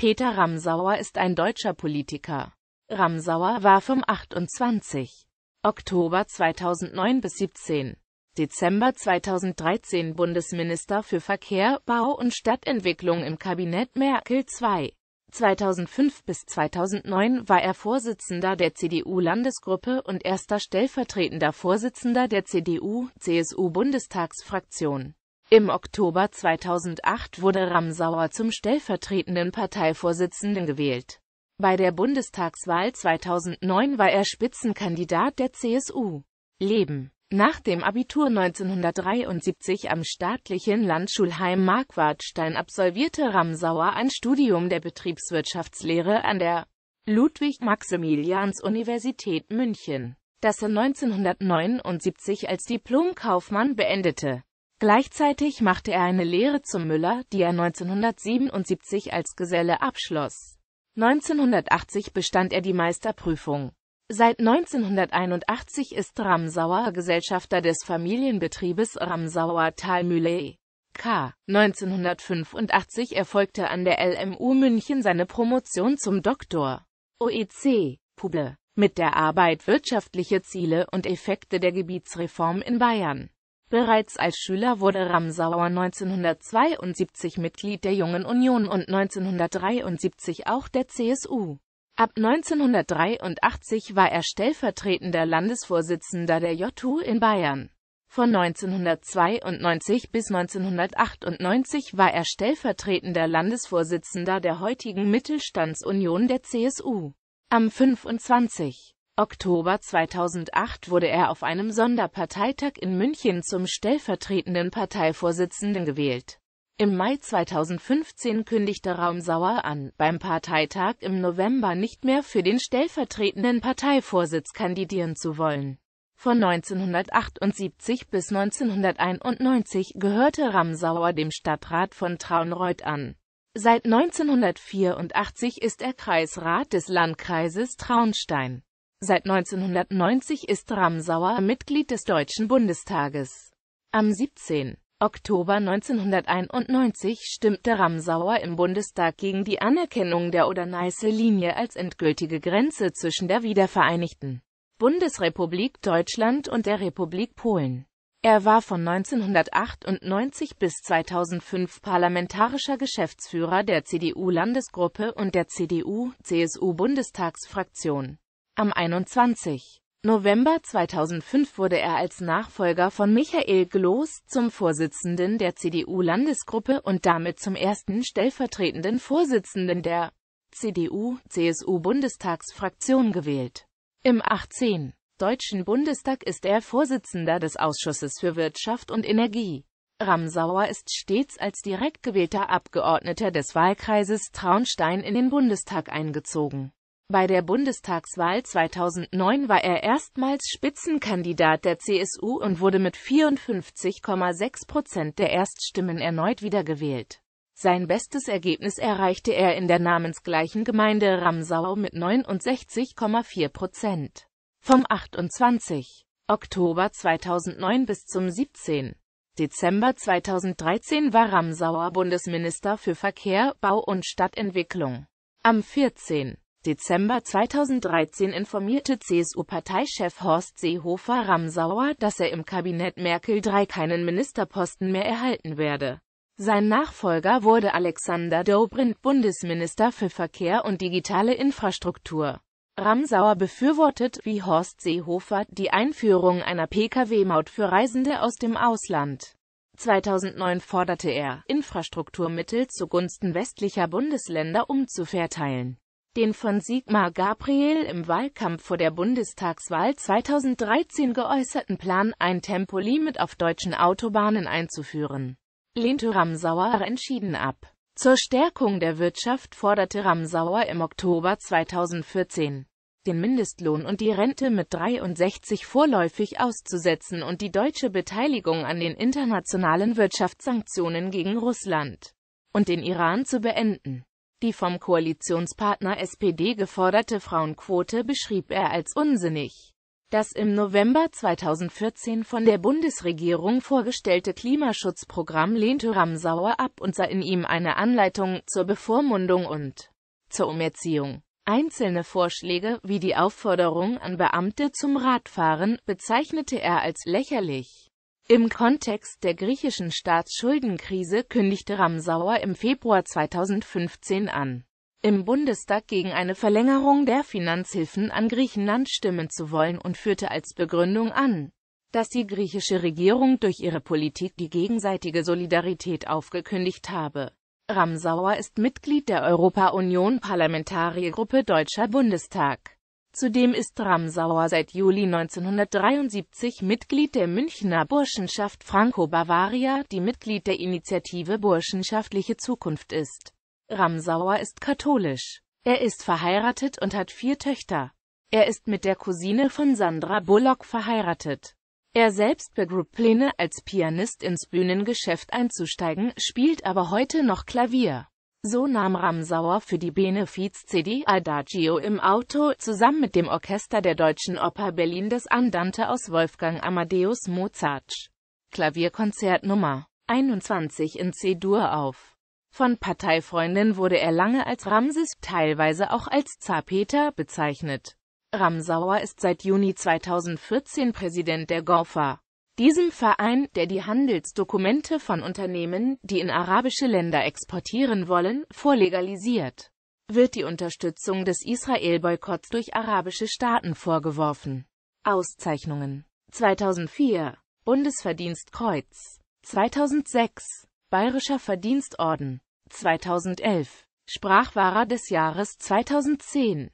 Peter Ramsauer ist ein deutscher Politiker. Ramsauer war vom 28. Oktober 2009 bis 17. Dezember 2013 Bundesminister für Verkehr, Bau und Stadtentwicklung im Kabinett Merkel II. 2005 bis 2009 war er Vorsitzender der CDU-Landesgruppe und erster stellvertretender Vorsitzender der CDU-CSU-Bundestagsfraktion. Im Oktober 2008 wurde Ramsauer zum stellvertretenden Parteivorsitzenden gewählt. Bei der Bundestagswahl 2009 war er Spitzenkandidat der CSU. Leben nach dem Abitur 1973 am staatlichen Landschulheim Marquardstein absolvierte Ramsauer ein Studium der Betriebswirtschaftslehre an der Ludwig-Maximilians-Universität München, das er 1979 als Diplomkaufmann beendete Gleichzeitig machte er eine Lehre zum Müller, die er 1977 als Geselle abschloss. 1980 bestand er die Meisterprüfung. Seit 1981 ist Ramsauer Gesellschafter des Familienbetriebes Ramsauer Talmühle. K. 1985 erfolgte an der LMU München seine Promotion zum Doktor. OEC. Pube. Mit der Arbeit Wirtschaftliche Ziele und Effekte der Gebietsreform in Bayern. Bereits als Schüler wurde Ramsauer 1972 Mitglied der Jungen Union und 1973 auch der CSU. Ab 1983 war er stellvertretender Landesvorsitzender der JU in Bayern. Von 1992 bis 1998 war er stellvertretender Landesvorsitzender der heutigen Mittelstandsunion der CSU. Am 25. Oktober 2008 wurde er auf einem Sonderparteitag in München zum stellvertretenden Parteivorsitzenden gewählt. Im Mai 2015 kündigte Raum-Sauer an, beim Parteitag im November nicht mehr für den stellvertretenden Parteivorsitz kandidieren zu wollen. Von 1978 bis 1991 gehörte Ramsauer dem Stadtrat von Traunreuth an. Seit 1984 ist er Kreisrat des Landkreises Traunstein. Seit 1990 ist Ramsauer Mitglied des Deutschen Bundestages. Am 17. Oktober 1991 stimmte Ramsauer im Bundestag gegen die Anerkennung der Oder-Neiße Linie als endgültige Grenze zwischen der wiedervereinigten Bundesrepublik Deutschland und der Republik Polen. Er war von 1998 bis 2005 parlamentarischer Geschäftsführer der CDU-Landesgruppe und der CDU-CSU-Bundestagsfraktion. Am 21. November 2005 wurde er als Nachfolger von Michael Gloß zum Vorsitzenden der CDU-Landesgruppe und damit zum ersten stellvertretenden Vorsitzenden der CDU-CSU-Bundestagsfraktion gewählt. Im 18. Deutschen Bundestag ist er Vorsitzender des Ausschusses für Wirtschaft und Energie. Ramsauer ist stets als direkt gewählter Abgeordneter des Wahlkreises Traunstein in den Bundestag eingezogen. Bei der Bundestagswahl 2009 war er erstmals Spitzenkandidat der CSU und wurde mit 54,6 Prozent der Erststimmen erneut wiedergewählt. Sein bestes Ergebnis erreichte er in der namensgleichen Gemeinde Ramsau mit 69,4 Prozent. Vom 28. Oktober 2009 bis zum 17. Dezember 2013 war Ramsauer Bundesminister für Verkehr, Bau und Stadtentwicklung. Am 14. Dezember 2013 informierte CSU-Parteichef Horst Seehofer Ramsauer, dass er im Kabinett Merkel III keinen Ministerposten mehr erhalten werde. Sein Nachfolger wurde Alexander Dobrindt, Bundesminister für Verkehr und digitale Infrastruktur. Ramsauer befürwortet, wie Horst Seehofer, die Einführung einer Pkw-Maut für Reisende aus dem Ausland. 2009 forderte er, Infrastrukturmittel zugunsten westlicher Bundesländer umzuverteilen den von Sigmar Gabriel im Wahlkampf vor der Bundestagswahl 2013 geäußerten Plan, ein Tempolimit auf deutschen Autobahnen einzuführen, lehnte Ramsauer entschieden ab. Zur Stärkung der Wirtschaft forderte Ramsauer im Oktober 2014, den Mindestlohn und die Rente mit 63 vorläufig auszusetzen und die deutsche Beteiligung an den internationalen Wirtschaftssanktionen gegen Russland und den Iran zu beenden. Die vom Koalitionspartner SPD geforderte Frauenquote beschrieb er als unsinnig. Das im November 2014 von der Bundesregierung vorgestellte Klimaschutzprogramm lehnte Ramsauer ab und sah in ihm eine Anleitung zur Bevormundung und zur Umerziehung. Einzelne Vorschläge, wie die Aufforderung an Beamte zum Radfahren, bezeichnete er als lächerlich. Im Kontext der griechischen Staatsschuldenkrise kündigte Ramsauer im Februar 2015 an, im Bundestag gegen eine Verlängerung der Finanzhilfen an Griechenland stimmen zu wollen und führte als Begründung an, dass die griechische Regierung durch ihre Politik die gegenseitige Solidarität aufgekündigt habe. Ramsauer ist Mitglied der Europa-Union-Parlamentariergruppe Deutscher Bundestag. Zudem ist Ramsauer seit Juli 1973 Mitglied der Münchner Burschenschaft Franco-Bavaria, die Mitglied der Initiative Burschenschaftliche Zukunft ist. Ramsauer ist katholisch. Er ist verheiratet und hat vier Töchter. Er ist mit der Cousine von Sandra Bullock verheiratet. Er selbst begrub Pläne, als Pianist ins Bühnengeschäft einzusteigen, spielt aber heute noch Klavier. So nahm Ramsauer für die Benefiz-CD Adagio im Auto zusammen mit dem Orchester der Deutschen Oper Berlin das Andante aus Wolfgang Amadeus Mozart. Klavierkonzert Nummer 21 in C-Dur auf. Von Parteifreundin wurde er lange als Ramses, teilweise auch als Zar Peter bezeichnet. Ramsauer ist seit Juni 2014 Präsident der GOFA. Diesem Verein, der die Handelsdokumente von Unternehmen, die in arabische Länder exportieren wollen, vorlegalisiert, wird die Unterstützung des Israel-Boykotts durch arabische Staaten vorgeworfen. Auszeichnungen 2004 Bundesverdienstkreuz 2006 Bayerischer Verdienstorden 2011 Sprachwahrer des Jahres 2010